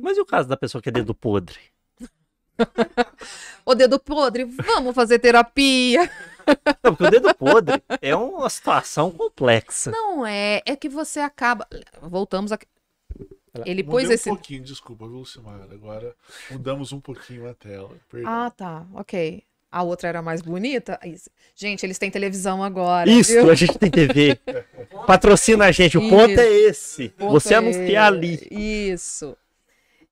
Mas e o caso da pessoa que é dedo podre? o dedo podre, vamos fazer terapia. Não, porque o dedo podre é uma situação complexa. Não é, é que você acaba. Voltamos a. Ele pôs esse. Um pouquinho, desculpa, viu, Agora mudamos um pouquinho a tela. Perdão. Ah, tá, ok. A outra era mais bonita. Gente, eles têm televisão agora. Isso, viu? a gente tem TV. Patrocina a gente. O Isso. ponto é esse. Ponto você é anunciar ali. Isso.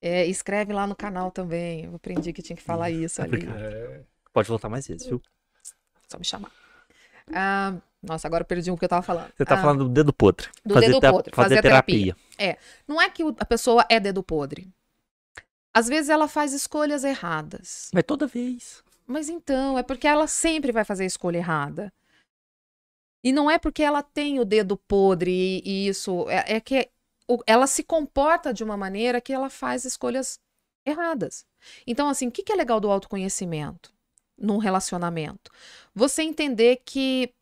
É, escreve lá no canal também. Eu aprendi que tinha que falar hum. isso é ali. É. é... Pode voltar mais vezes, viu? Só me chamar. Ah, nossa, agora perdi o um que eu tava falando. Você tá ah, falando do dedo podre. Do fazer dedo podre. Fazer, fazer terapia. terapia. É. Não é que a pessoa é dedo podre. Às vezes ela faz escolhas erradas. Mas toda vez. Mas então, é porque ela sempre vai fazer a escolha errada. E não é porque ela tem o dedo podre e, isso. É, é que ela se comporta de uma maneira que ela faz escolhas erradas. Então, assim, o que, que é legal do autoconhecimento num relacionamento? Você entender que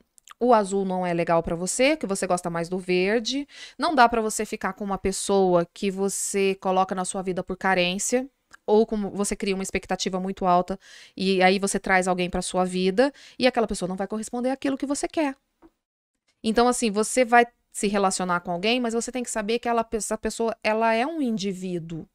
o azul não é legal para você, que você gosta mais do verde. Não dá para você ficar com uma pessoa que você coloca na sua vida por carência ou como você cria uma expectativa muito alta e aí você traz alguém para sua vida e aquela pessoa não vai corresponder àquilo que você quer. Então assim, você vai se relacionar com alguém, mas você tem que saber que ela, essa pessoa ela é um indivíduo.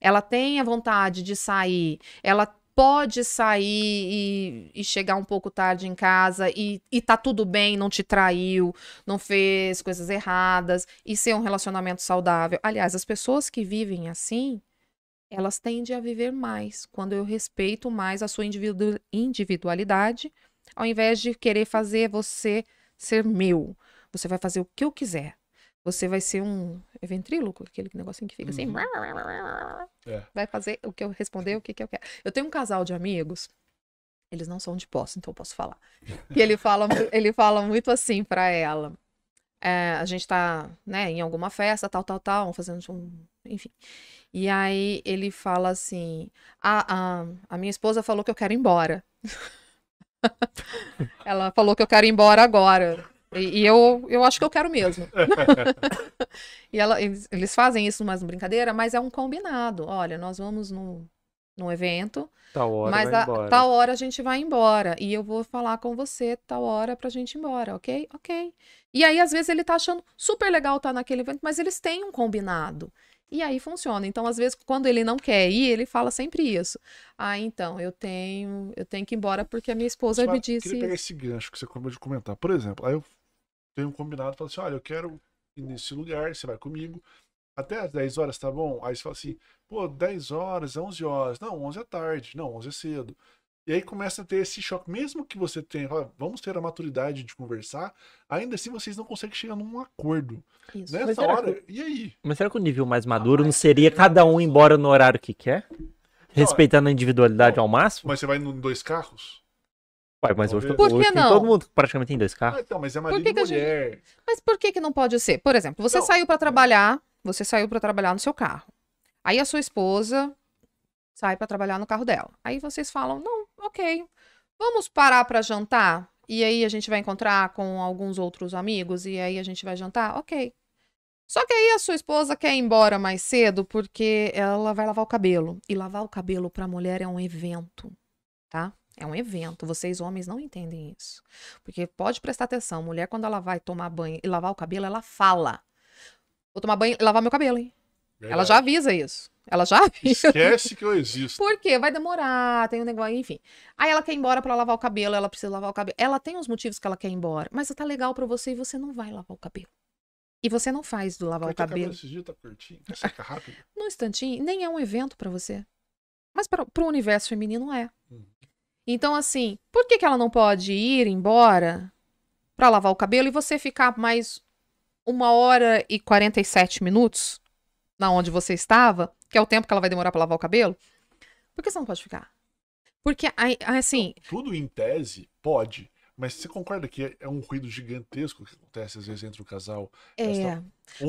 Ela tem a vontade de sair, ela pode sair e, e chegar um pouco tarde em casa e, e tá tudo bem, não te traiu, não fez coisas erradas e ser um relacionamento saudável. Aliás, as pessoas que vivem assim, elas tendem a viver mais quando eu respeito mais a sua individualidade, ao invés de querer fazer você ser meu. Você vai fazer o que eu quiser. Você vai ser um ventríloco, aquele negocinho que fica assim. Uhum. É. Vai fazer o que eu responder, o que, que eu quero. Eu tenho um casal de amigos, eles não são de posse, então eu posso falar. E ele fala, ele fala muito assim para ela. É, a gente tá, né, em alguma festa, tal, tal, tal, fazendo um. Enfim. E aí ele fala assim: a, a, a minha esposa falou que eu quero ir embora. ela falou que eu quero ir embora agora. E, e, eu, eu acho que eu quero mesmo. e ela, eles, eles, fazem isso mais uma brincadeira, mas é um combinado. Olha, nós vamos num, num evento, tal hora mas a, embora. tal hora a gente vai embora. E eu vou falar com você tal hora pra gente ir embora, ok? Ok. E aí, às vezes, ele tá achando super legal estar tá naquele evento, mas eles têm um combinado. E aí funciona. Então, às vezes, quando ele não quer ir, ele fala sempre isso. Ah, então, eu tenho, eu tenho que ir embora porque a minha esposa Mas, me disse. Eu queria pegar esse gancho que você acabou de comentar. Por exemplo, aí eu tem um combinado, fala assim, olha, eu quero ir nesse lugar, você vai comigo. Até às 10 horas, tá bom? Aí você fala assim, pô, 10 horas, 11 horas. Não, 11 é tarde. Não, 11 é cedo. E aí começa a ter esse choque. Mesmo que você tenha, vamos ter a maturidade de conversar, ainda assim vocês não conseguem chegar num acordo. Isso. Nessa hora, que... e aí? Mas será que o nível mais ah, maduro ah, não seria é, cada um embora no horário que quer? Não, é Respeitando a individualidade não, ao máximo? Mas você vai em dois carros? Ué, mas hoje, tá por hoje não? todo mundo praticamente tem dois carros. Ah, então, mas é marido por que mulher. Gente... Mas por que, que não pode ser? Por exemplo, você não. saiu para trabalhar, você saiu para trabalhar no seu carro. Aí a sua esposa sai para trabalhar no carro dela. Aí vocês falam, não, ok, vamos parar para jantar? E aí a gente vai encontrar com alguns outros amigos e aí a gente vai jantar? Ok. Só que aí a sua esposa quer ir embora mais cedo porque ela vai lavar o cabelo. E lavar o cabelo para mulher é um evento, tá? É um evento. Vocês, homens, não entendem isso. Porque pode prestar atenção: mulher, quando ela vai tomar banho e lavar o cabelo, ela fala. Vou tomar banho e lavar meu cabelo, hein? Verdade. Ela já avisa isso. Ela já avisa. Esquece que eu existo. Por quê? Vai demorar, tem um negócio, enfim. Aí ela quer ir embora para lavar o cabelo, ela precisa lavar o cabelo. Ela tem os motivos que ela quer ir embora, mas tá legal para você e você não vai lavar o cabelo. E você não faz do lavar Corta o cabelo. Esse dia tá curtinho, rápido. Num instantinho, nem é um evento para você. Mas para o universo feminino é. Hum. Então, assim, por que, que ela não pode ir embora para lavar o cabelo e você ficar mais uma hora e 47 minutos na onde você estava, que é o tempo que ela vai demorar para lavar o cabelo? Por que você não pode ficar? Porque, assim. Tudo em tese pode, mas você concorda que é um ruído gigantesco que acontece às vezes entre o casal? É.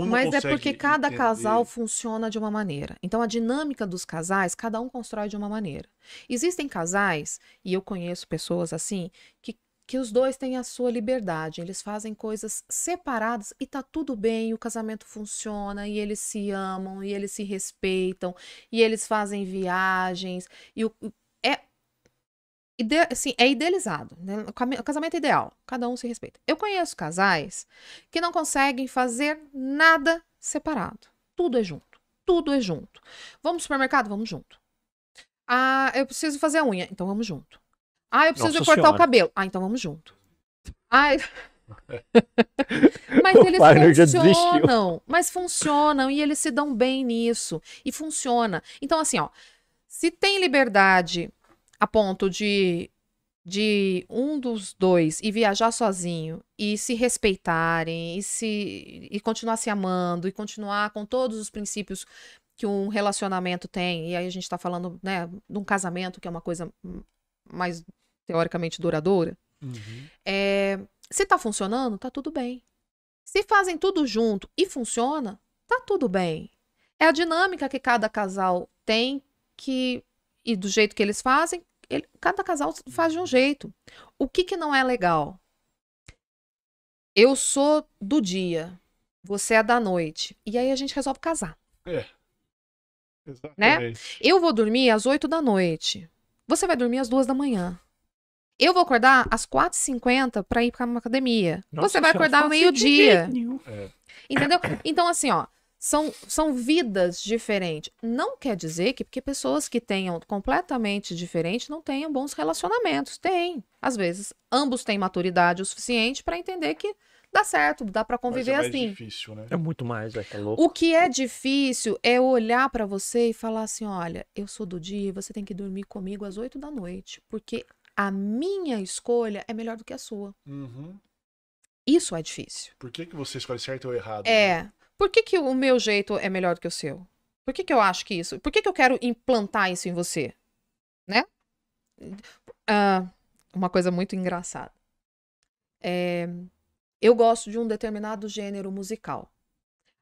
Mas é porque cada entender. casal funciona de uma maneira. Então a dinâmica dos casais, cada um constrói de uma maneira. Existem casais, e eu conheço pessoas assim, que que os dois têm a sua liberdade, eles fazem coisas separadas e tá tudo bem, o casamento funciona e eles se amam e eles se respeitam e eles fazem viagens e o, ide assim, é idealizado. Né? O casamento é ideal. Cada um se respeita. Eu conheço casais que não conseguem fazer nada separado. Tudo é junto. Tudo é junto. Vamos ao supermercado? Vamos junto. Ah, eu preciso fazer a unha. Então vamos junto. Ah, eu preciso cortar o cabelo. Ah, então vamos junto. mas o eles funcionam, mas funcionam e eles se dão bem nisso e funciona. Então assim, ó, se tem liberdade a ponto de de um dos dois e viajar sozinho e se respeitarem e se e continuar se amando e continuar com todos os princípios que um relacionamento tem e aí a gente está falando né de um casamento que é uma coisa mais teoricamente duradoura uhum. é, se está funcionando tá tudo bem se fazem tudo junto e funciona tá tudo bem é a dinâmica que cada casal tem que e do jeito que eles fazem ele, cada casal faz de um jeito. O que, que não é legal? Eu sou do dia, você é da noite. E aí a gente resolve casar. É. Né? Exatamente. Né? Eu vou dormir às 8 da noite. Você vai dormir às 2 da manhã. Eu vou acordar às 4h50 para ir para uma academia. Nossa, você vai acordar ao meio-dia. É. Entendeu? Então, assim, ó, são, são vidas diferentes. Não quer dizer que, porque pessoas que tenham completamente diferente não tenham bons relacionamentos. Tem. Às vezes, ambos têm maturidade o suficiente para entender que dá certo, dá para conviver Mas é assim. Difícil, né? É muito mais, é que é louco. O que é difícil é olhar para você e falar assim: olha, eu sou do dia, e você tem que dormir comigo às oito da noite, porque a minha escolha é melhor do que a sua. Uhum. Isso é difícil. Por que, que você escolhe certo ou errado? É. Né? Por que, que o meu jeito é melhor do que o seu? Por que, que eu acho que isso? Por que, que eu quero implantar isso em você? Né? Uh, uma coisa muito engraçada. É, eu gosto de um determinado gênero musical.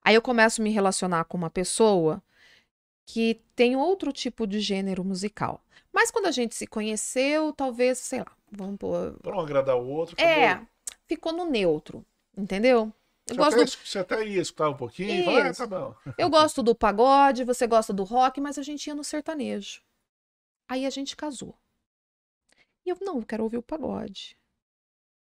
Aí eu começo a me relacionar com uma pessoa que tem outro tipo de gênero musical. Mas quando a gente se conheceu, talvez, sei lá, vamos pôr. Pra um agradar o outro. É, acabou. É, ficou no neutro, entendeu? Eu gosto até, do... Você até ia escutar um pouquinho, ah, tá bom. Eu gosto do pagode, você gosta do rock, mas a gente ia no sertanejo. Aí a gente casou. E eu, não, eu quero ouvir o pagode.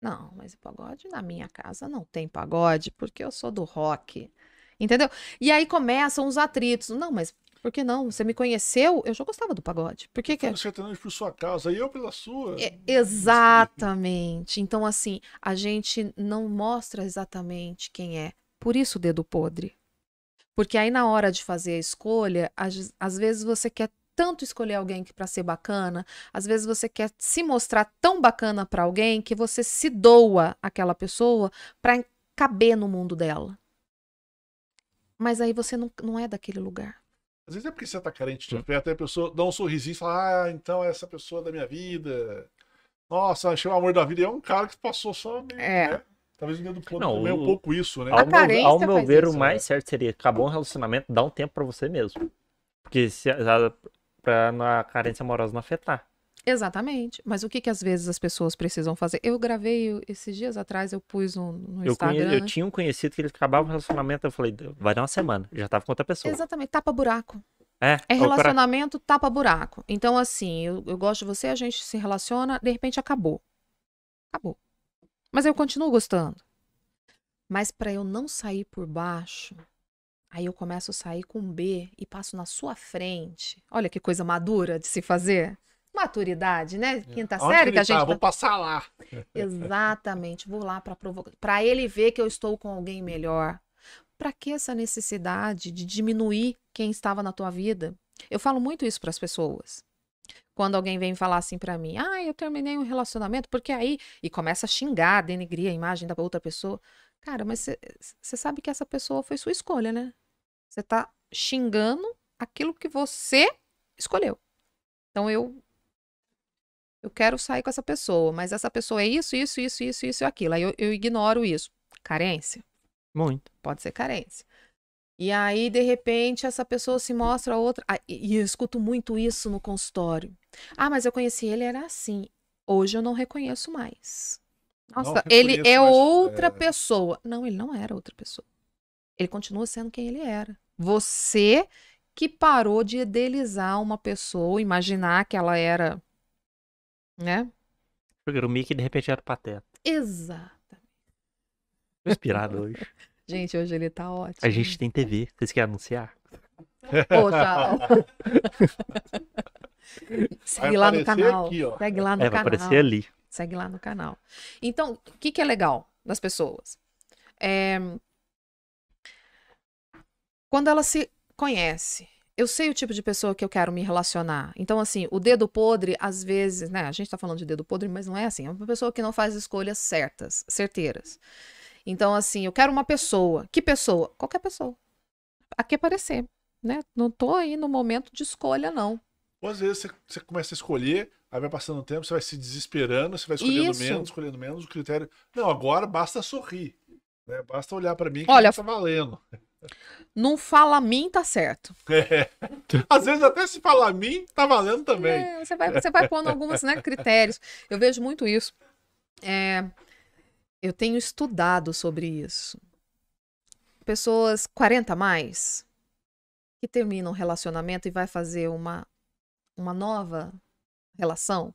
Não, mas o pagode na minha casa não tem pagode, porque eu sou do rock. Entendeu? E aí começam os atritos. Não, mas por que não? Você me conheceu, eu já gostava do pagode. Por que que... Eu é? sertanejo tá por sua causa e eu pela sua. É, exatamente. Então, assim, a gente não mostra exatamente quem é. Por isso o dedo podre. Porque aí na hora de fazer a escolha, às, às vezes você quer tanto escolher alguém que para ser bacana, às vezes você quer se mostrar tão bacana para alguém que você se doa aquela pessoa para caber no mundo dela. Mas aí você não, não é daquele lugar. Às vezes é porque você tá carente de hum. afeto, aí a pessoa dá um sorrisinho e fala, ah, então é essa pessoa da minha vida. Nossa, achei o amor da vida. E é um cara que passou só meio, é. né? Talvez meio do ponto não, também, é o... um pouco isso, né? Ao meu, ao meu ver, isso, o mais né? certo seria, acabou um relacionamento, dá um tempo para você mesmo. Porque se, pra na carência amorosa não afetar. Exatamente. Mas o que, que às vezes as pessoas precisam fazer? Eu gravei esses dias atrás, eu pus um, no eu Instagram. Eu tinha um conhecido que ele acabava o relacionamento, eu falei, vai dar uma semana, já tava com outra pessoa. Exatamente, tapa buraco. É, é relacionamento, tapa buraco. Então, assim, eu, eu gosto de você, a gente se relaciona, de repente acabou. Acabou. Mas eu continuo gostando. Mas para eu não sair por baixo, Aí eu começo a sair com B e passo na sua frente. Olha que coisa madura de se fazer maturidade, né? É. Quinta Onde série que, que a gente. Tá? tá vou passar lá. Exatamente, vou lá para provocar, para ele ver que eu estou com alguém melhor. Para que essa necessidade de diminuir quem estava na tua vida? Eu falo muito isso para as pessoas. Quando alguém vem falar assim para mim, ah, eu terminei um relacionamento, porque aí. E começa a xingar, denegrir a imagem da outra pessoa. Cara, mas você sabe que essa pessoa foi sua escolha, né? Você tá xingando aquilo que você escolheu. Então eu eu quero sair com essa pessoa, mas essa pessoa é isso, isso, isso, isso, isso e aquilo. Aí eu, eu ignoro isso. Carência. Muito. Pode ser carência. E aí, de repente, essa pessoa se mostra outra. e eu escuto muito isso no consultório. Ah, mas eu conheci ele, era assim. Hoje eu não reconheço mais. Nossa, não ele é mais, outra é... pessoa. Não, ele não era outra pessoa. Ele continua sendo quem ele era. Você que parou de idealizar uma pessoa, imaginar que ela era né? porque o Mickey de repente era o Pateta. Exato. Tô inspirado hoje. Gente, hoje ele tá ótimo. A gente tem TV. Vocês querem anunciar? Poxa. Segue lá no canal. Aqui, Segue lá no é, canal. Vai aparecer ali. Segue lá no canal. Então, o que, que é legal das pessoas? É... Quando ela se conhece, eu sei o tipo de pessoa que eu quero me relacionar. Então, assim, o dedo podre, às vezes, né? A gente tá falando de dedo podre, mas não é assim. É uma pessoa que não faz escolhas certas, certeiras. Então, assim, eu quero uma pessoa. Que pessoa? Qualquer pessoa. A que aparecer, né? Não tô aí no momento de escolha, não. Ou às vezes você, começa a escolher, aí vai passando o tempo, você vai se desesperando, você vai escolhendo Isso. menos, escolhendo menos, o critério. Não, agora basta sorrir. Né? Basta olhar para mim que Olha, tá valendo. Não fala mim, tá certo. É. Às vezes até se fala mim, tá valendo também. É, você, vai, você vai pondo alguns né, critérios. Eu vejo muito isso. É, eu tenho estudado sobre isso. Pessoas 40 a mais que terminam um relacionamento e vai fazer uma, uma nova relação.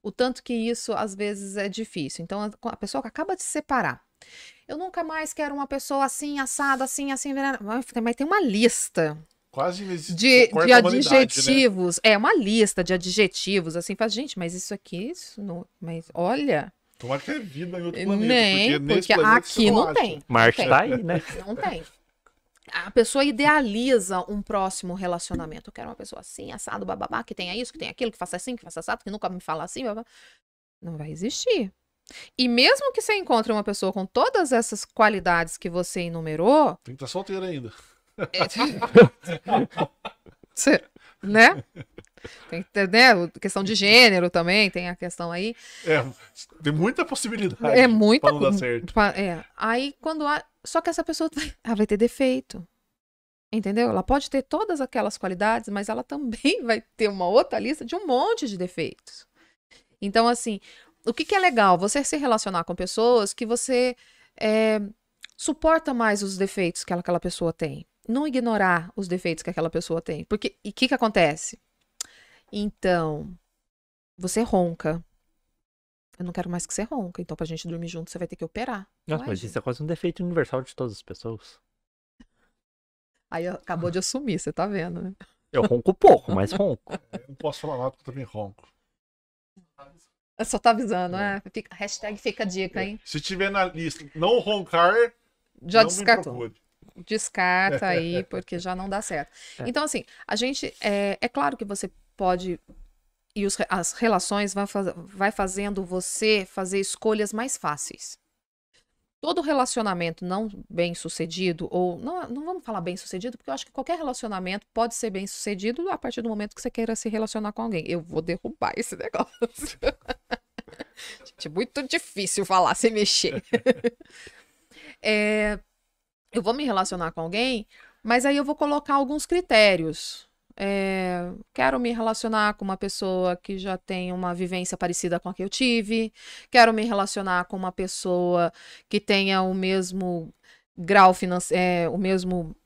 O tanto que isso às vezes é difícil. Então a pessoa acaba de se separar eu nunca mais quero uma pessoa assim, assada, assim, assim, mas tem uma lista. Quase de, de né? adjetivos. Né? É uma lista de adjetivos, assim, faz gente, mas isso aqui, isso não, mas olha. Tomara que é vida em outro planeta, Nem, porque, porque planeta aqui não, não tem. Marte tá aí, né? Não tem. A pessoa idealiza um próximo relacionamento. Eu quero uma pessoa assim, assado, bababá, que tenha isso, que tenha aquilo, que faça assim, que faça assado, que nunca me fala assim, babá. Não vai existir. E mesmo que você encontre uma pessoa com todas essas qualidades que você enumerou. Tem que estar tá solteira ainda. É... né? Tem né? Questão de gênero também, tem a questão aí. É, tem muita possibilidade. É muita pra não dar certo. É. Aí quando há... Só que essa pessoa ela vai ter defeito. Entendeu? Ela pode ter todas aquelas qualidades, mas ela também vai ter uma outra lista de um monte de defeitos. Então, assim, o que, que é legal? Você se relacionar com pessoas que você é, suporta mais os defeitos que aquela pessoa tem. Não ignorar os defeitos que aquela pessoa tem. Porque, e o que, que acontece? Então, você ronca. Eu não quero mais que você ronca. Então, pra gente dormir junto, você vai ter que operar. Nossa, é mas isso é quase um defeito universal de todas as pessoas. Aí acabou de assumir, você tá vendo, né? Eu ronco pouco, mas ronco. Eu não posso falar nada porque eu também ronco. Eu só tá avisando, é. é. Fica, hashtag fica a dica, é. hein? Se tiver na lista, não roncar. Já não descartou. Descarta aí, porque já não dá certo. É. Então, assim, a gente. É, é claro que você pode. E os, as relações vai, faz, vai fazendo você fazer escolhas mais fáceis todo relacionamento não bem sucedido, ou não, não vamos falar bem sucedido, porque eu acho que qualquer relacionamento pode ser bem sucedido a partir do momento que você queira se relacionar com alguém. Eu vou derrubar esse negócio. Gente, muito difícil falar sem mexer. é, eu vou me relacionar com alguém, mas aí eu vou colocar alguns critérios é, quero me relacionar com uma pessoa que já tem uma vivência parecida com a que eu tive, quero me relacionar com uma pessoa que tenha o mesmo grau financeiro, é, o mesmo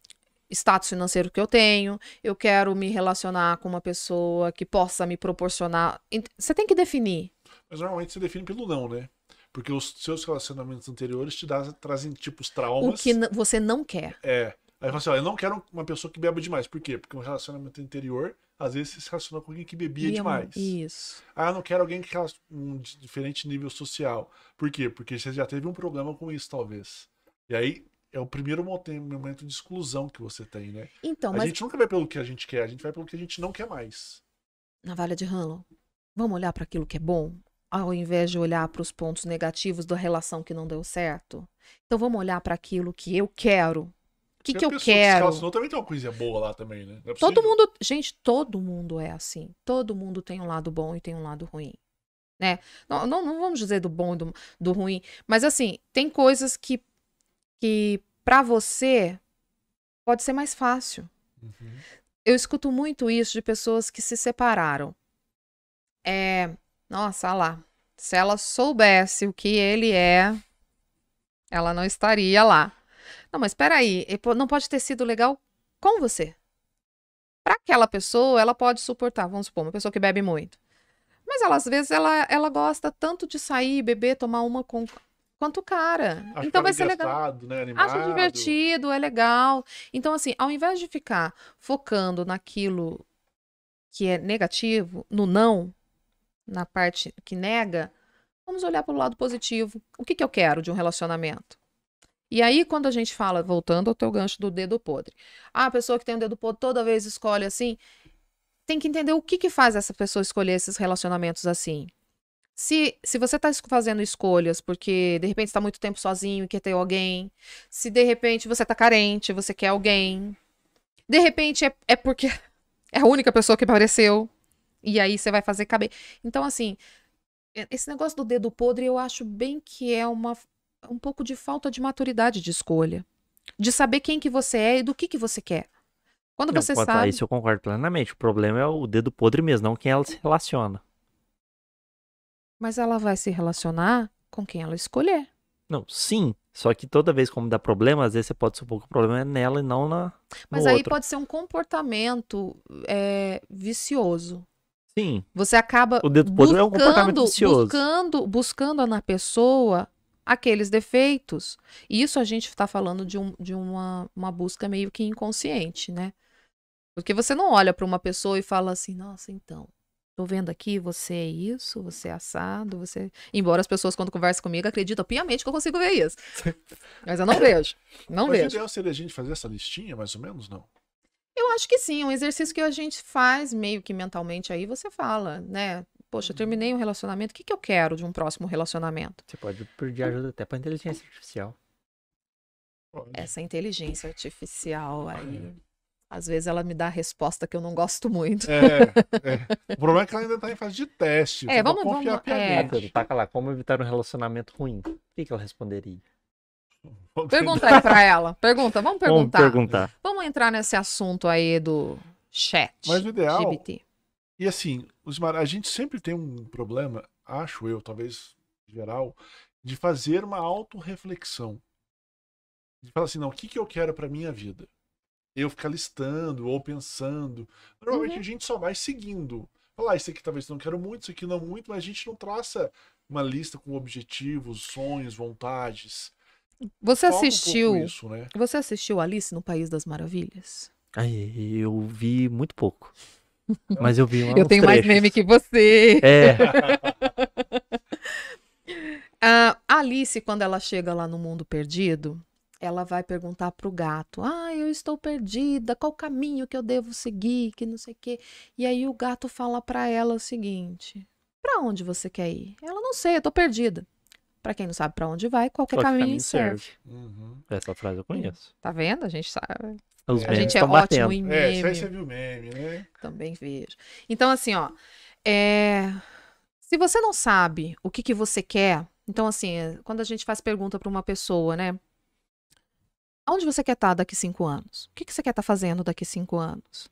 status financeiro que eu tenho, eu quero me relacionar com uma pessoa que possa me proporcionar. Você tem que definir. Mas normalmente você define pelo não, né? Porque os seus relacionamentos anteriores te dá, trazem tipos traumas. O que você não quer. É. Aí fala assim: ó, eu não quero uma pessoa que beba demais. Por quê? Porque um relacionamento interior, às vezes, você se relaciona com alguém que bebia demais. Isso. Ah, eu não quero alguém que um diferente nível social. Por quê? Porque você já teve um problema com isso, talvez. E aí é o primeiro momento de exclusão que você tem, né? Então, a mas... gente nunca vai pelo que a gente quer, a gente vai pelo que a gente não quer mais. Na Valha de Hanlon, vamos olhar para aquilo que é bom, ao invés de olhar para os pontos negativos da relação que não deu certo. Então vamos olhar para aquilo que eu quero o que, que, eu quero? Descalço, também tem uma coisinha boa lá também, né? É todo mundo, gente, todo mundo é assim. Todo mundo tem um lado bom e tem um lado ruim. Né? Não, não, não vamos dizer do bom e do, do ruim, mas assim, tem coisas que, que para você pode ser mais fácil. Uhum. Eu escuto muito isso de pessoas que se separaram. É, nossa, olha lá. Se ela soubesse o que ele é, ela não estaria lá. Não, mas espera aí, não pode ter sido legal com você. Para aquela pessoa, ela pode suportar, vamos supor, uma pessoa que bebe muito. Mas ela, às vezes ela, ela gosta tanto de sair, beber, tomar uma com quanto o cara. Acho então é vai ser legal. Né? Acho divertido, é legal. Então assim, ao invés de ficar focando naquilo que é negativo, no não, na parte que nega, vamos olhar para o lado positivo. O que, que eu quero de um relacionamento? E aí, quando a gente fala, voltando ao teu gancho do dedo podre, a pessoa que tem o dedo podre toda vez escolhe assim, tem que entender o que, que faz essa pessoa escolher esses relacionamentos assim. Se, se você está fazendo escolhas porque de repente está muito tempo sozinho e quer ter alguém, se de repente você está carente, você quer alguém, de repente é, é porque é a única pessoa que apareceu e aí você vai fazer caber. Então, assim, esse negócio do dedo podre eu acho bem que é uma, um pouco de falta de maturidade de escolha, de saber quem que você é e do que que você quer. Quando não, você sabe. A isso eu concordo plenamente. O problema é o dedo podre mesmo, não quem ela se relaciona. Mas ela vai se relacionar com quem ela escolher. Não, sim. Só que toda vez como dá problema, às vezes você pode supor que o problema é nela e não na. Mas aí outro. pode ser um comportamento é, vicioso. Sim. Você acaba o dedo buscando, é um comportamento vicioso. buscando, buscando na pessoa aqueles defeitos. Isso a gente está falando de, um, de uma, uma busca meio que inconsciente, né? Porque você não olha para uma pessoa e fala assim, nossa, então, tô vendo aqui, você é isso, você é assado, você. Embora as pessoas, quando conversam comigo, acreditam piamente que eu consigo ver isso. Mas eu não vejo. Não mas é vejo. O ideal seria a gente fazer essa listinha, mais ou menos, não? Eu acho que sim, um exercício que a gente faz meio que mentalmente aí, você fala, né? Poxa, terminei um relacionamento, o que, que eu quero de um próximo relacionamento? Você pode pedir ajuda até para inteligência artificial. Essa inteligência artificial aí. Às vezes ela me dá a resposta que eu não gosto muito. É, é. O problema é que ela ainda está em fase de teste. É, vamos, vamos. É. Taca tá lá, como evitar um relacionamento ruim? O que, que ela responderia? Pergunta aí pra ela. Pergunta, vamos perguntar. Vamos perguntar. Vamos entrar nesse assunto aí do chat. Mas o ideal, GPT. E assim, os mar... a gente sempre tem um problema, acho eu, talvez geral, de fazer uma autorreflexão. De falar assim, não, o que, que eu quero para minha vida? Eu ficar listando ou pensando. Normalmente uhum. a gente só vai seguindo. Falar, ah, isso aqui talvez não quero muito, isso aqui não muito, mas a gente não traça uma lista com objetivos, sonhos, vontades. Você Fala assistiu. Um isso, né? Você assistiu Alice no País das Maravilhas? Ai, eu vi muito pouco. Mas eu vi Eu tenho trechos. mais meme que você. É. Ah, a Alice, quando ela chega lá no mundo perdido, ela vai perguntar para o gato: Ah, eu estou perdida, qual caminho que eu devo seguir? Que não sei o quê. E aí o gato fala para ela o seguinte: Para onde você quer ir? Ela não sei, eu estou perdida. Para quem não sabe para onde vai, qualquer Qual caminho, caminho, serve. serve. Uhum. Essa frase eu conheço. Tá vendo? A gente sabe. Os a gente é ótimo batendo. em meme. É, você viu meme, né? Também vejo. Então, assim, ó. É... Se você não sabe o que, que você quer, então, assim, quando a gente faz pergunta para uma pessoa, né? Onde você quer estar tá daqui cinco anos? O que, que você quer estar tá fazendo daqui cinco anos?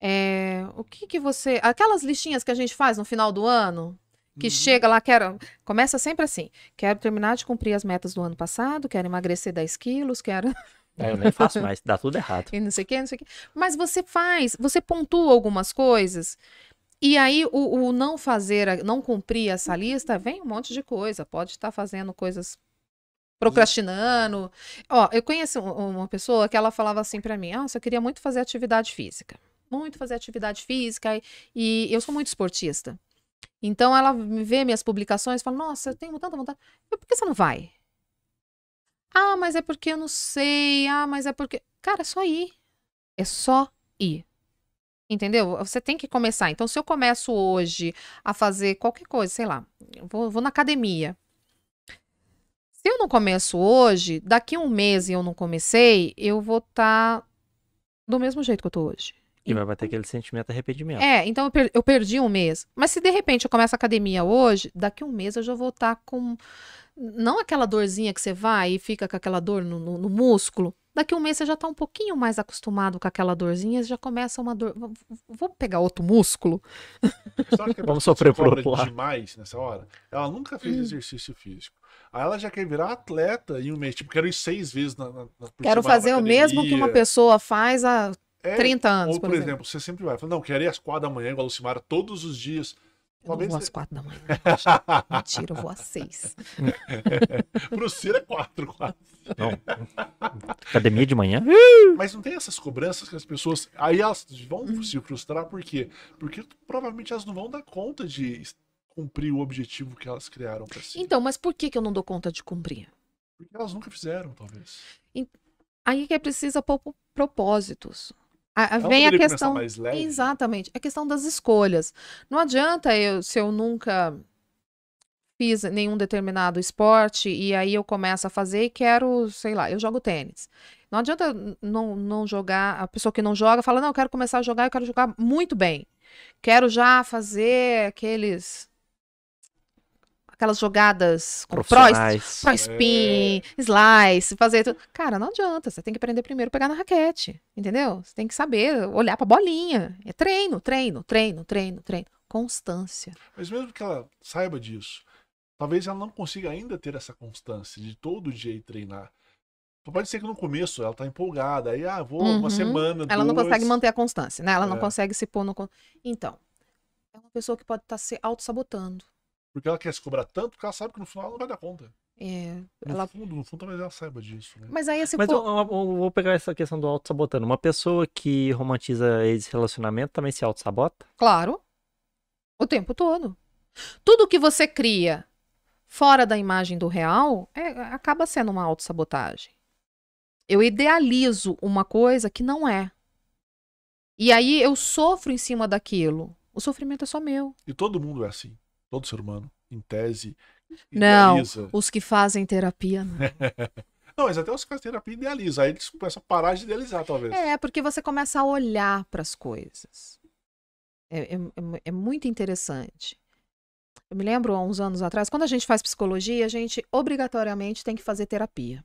É... O que, que você. Aquelas listinhas que a gente faz no final do ano, que uhum. chega lá, quero. Começa sempre assim. Quero terminar de cumprir as metas do ano passado, quero emagrecer 10 quilos, quero. É, eu nem faço mais, dá tudo errado. e não sei o que, não sei o que. Mas você faz, você pontua algumas coisas. E aí, o, o não fazer, não cumprir essa lista, vem um monte de coisa. Pode estar fazendo coisas procrastinando. Ó, eu conheço uma pessoa que ela falava assim para mim: "Ah, eu queria muito fazer atividade física, muito fazer atividade física e eu sou muito esportista. Então ela vê minhas publicações e fala: Nossa, eu tenho tanta vontade. Eu, por que você não vai? Ah, mas é porque eu não sei. Ah, mas é porque. Cara, é só ir. É só ir. Entendeu? Você tem que começar. Então, se eu começo hoje a fazer qualquer coisa, sei lá, vou, vou na academia. Se eu não começo hoje, daqui um mês e eu não comecei, eu vou estar tá do mesmo jeito que eu tô hoje. E vai bater uhum. aquele sentimento de arrependimento. É, então eu, per eu perdi um mês. Mas se de repente eu começo a academia hoje, daqui um mês eu já vou estar tá com. Não aquela dorzinha que você vai e fica com aquela dor no, no, no músculo. Daqui um mês você já está um pouquinho mais acostumado com aquela dorzinha, já começa uma dor. Vou pegar outro músculo. É vamos sofrer por outro lado. demais nessa hora. Ela nunca fez hum. exercício físico. Aí ela já quer virar atleta em um mês. Tipo, quero ir seis vezes na, na, na Quero fazer na o mesmo que uma pessoa faz há é, 30 anos. Ou, por, por exemplo, exemplo, você sempre vai. não, quero ir às quatro da manhã, igual a Lucimara, todos os dias. Eu Talvez vou às quatro da manhã. Mentira, eu vou às seis. Pro Ciro é quatro, quase. Não. Academia de manhã? Mas não tem essas cobranças que as pessoas. Aí elas vão hum. se frustrar, por quê? Porque provavelmente elas não vão dar conta de cumprir o objetivo que elas criaram para si. Então, mas por que, que eu não dou conta de cumprir? Porque elas nunca fizeram, talvez. Aí é que precisa propósitos. A, vem a questão. Exatamente. A é questão das escolhas. Não adianta eu, se eu nunca fiz nenhum determinado esporte e aí eu começo a fazer e quero, sei lá, eu jogo tênis. Não adianta não, não jogar, a pessoa que não joga fala, não, eu quero começar a jogar, eu quero jogar muito bem. Quero já fazer aqueles aquelas jogadas com pro-spin, é. slice, fazer tudo. Cara, não adianta. Você tem que aprender primeiro a pegar na raquete, entendeu? Você tem que saber olhar pra bolinha. É treino, treino, treino, treino, treino. Constância. Mas mesmo que ela saiba disso, talvez ela não consiga ainda ter essa constância de todo dia ir treinar. Pode ser que no começo ela tá empolgada, aí, ah, vou uhum. uma semana, Ela duas. não consegue manter a constância, né? Ela não é. consegue se pôr no... Então, é uma pessoa que pode estar tá se auto-sabotando. Porque ela quer se cobrar tanto, porque ela sabe que no final ela não vai dar conta. É, no ela... fundo, no fundo talvez ela saiba disso. Né? Mas aí assim, Mas pô... eu, eu, eu, vou pegar essa questão do auto-sabotando. Uma pessoa que romantiza esse relacionamento também se auto-sabota? Claro. O tempo todo. Tudo que você cria fora da imagem do real é, acaba sendo uma auto-sabotagem. Eu idealizo uma coisa que não é. E aí eu sofro em cima daquilo. O sofrimento é só meu. E todo mundo é assim. Todo ser humano, em tese. Idealiza. Não, os que fazem terapia. Não. não, mas até os que fazem terapia idealizam. Aí eles começam a parar de idealizar, talvez. É, porque você começa a olhar para as coisas. É, é, é, é muito interessante. Eu me lembro há uns anos atrás, quando a gente faz psicologia, a gente obrigatoriamente tem que fazer terapia.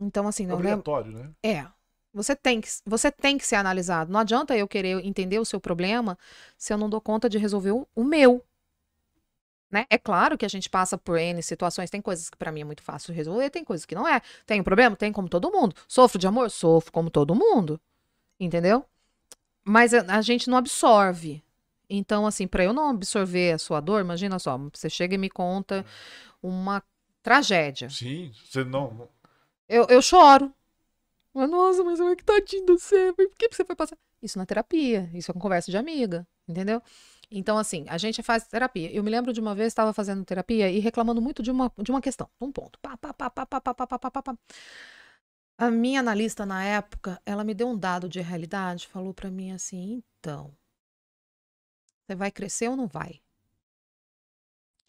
Então, assim, não né? Obrigatório, lembro... né? É. Você tem, que, você tem que ser analisado. Não adianta eu querer entender o seu problema se eu não dou conta de resolver o, o meu. Né? É claro que a gente passa por N situações, tem coisas que para mim é muito fácil resolver, tem coisas que não é. Tem um problema? Tem como todo mundo. Sofro de amor? Sofro como todo mundo. Entendeu? Mas a, a gente não absorve. Então, assim, para eu não absorver a sua dor, imagina só, você chega e me conta é. uma tragédia. Sim, você não. Eu, eu choro. Mas, nossa, mas como é que tadinho tá do você? Por que você foi passar? Isso na terapia, isso é uma conversa de amiga, entendeu? Então, assim, a gente faz terapia. Eu me lembro de uma vez, estava fazendo terapia e reclamando muito de uma, de uma questão, um ponto. Pá, pá, pá, pá, pá, pá, pá, pá, pá, pá. A minha analista na época, ela me deu um dado de realidade, falou para mim assim: então, você vai crescer ou não vai?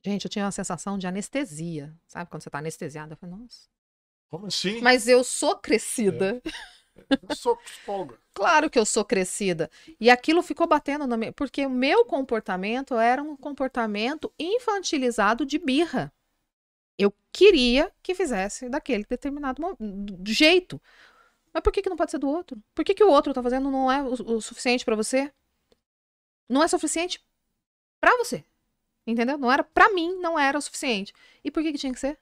Gente, eu tinha uma sensação de anestesia, sabe? Quando você tá anestesiada, eu falei, nossa. Como assim? Mas eu sou crescida. É. Eu sou psicóloga. Claro que eu sou crescida. E aquilo ficou batendo na minha. Porque o meu comportamento era um comportamento infantilizado de birra. Eu queria que fizesse daquele determinado jeito. Mas por que, que não pode ser do outro? Por que, que o outro tá fazendo não é o, o suficiente para você? Não é suficiente para você. Entendeu? Não era para mim, não era o suficiente. E por que, que tinha que ser?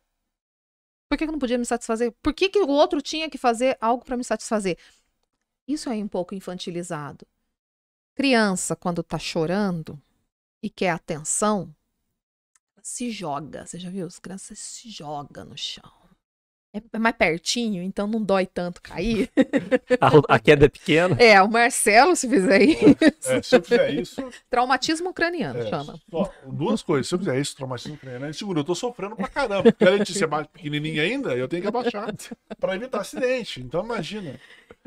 Por que, que eu não podia me satisfazer? Por que, que o outro tinha que fazer algo para me satisfazer? Isso é um pouco infantilizado. Criança, quando está chorando e quer atenção, se joga. Você já viu? As crianças se jogam no chão. É, é mais pertinho, então não dói tanto cair. A, a queda é pequena? É, o Marcelo, se fizer é, isso. É, se eu fizer isso. Traumatismo ucraniano, é, chama. Só, duas coisas. Se eu fizer isso, traumatismo ucraniano, segura, eu tô sofrendo pra caramba. Porque além de ser mais pequenininho ainda, eu tenho que abaixar pra evitar acidente. Então, imagina.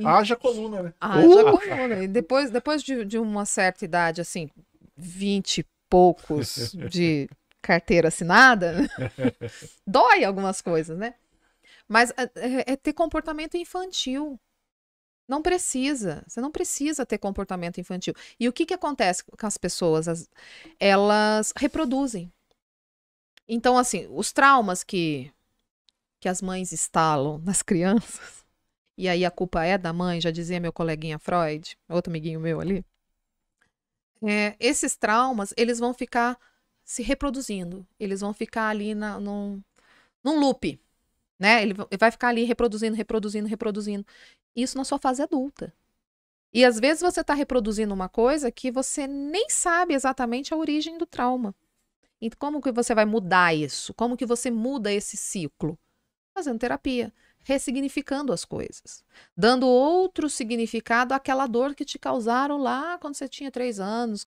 Haja coluna, né? Haja uh! coluna. E depois, depois de, de uma certa idade, assim, vinte e poucos de carteira assinada, dói algumas coisas, né? Mas eh, é, é, é ter comportamento infantil. Não precisa. Você não precisa ter comportamento infantil. E o que, que acontece com as pessoas? As, elas reproduzem. Então, assim, os traumas que, que as mães instalam nas crianças, e aí a culpa é da mãe, já dizia meu coleguinha Freud, outro amiguinho meu ali, é, esses traumas, eles vão ficar se reproduzindo. Eles vão ficar ali na, num, num loop. Né? Ele vai ficar ali reproduzindo, reproduzindo, reproduzindo. Isso na sua fase adulta. E às vezes você está reproduzindo uma coisa que você nem sabe exatamente a origem do trauma. E como que você vai mudar isso? Como que você muda esse ciclo? Fazendo terapia, ressignificando as coisas, dando outro significado àquela dor que te causaram lá quando você tinha três anos,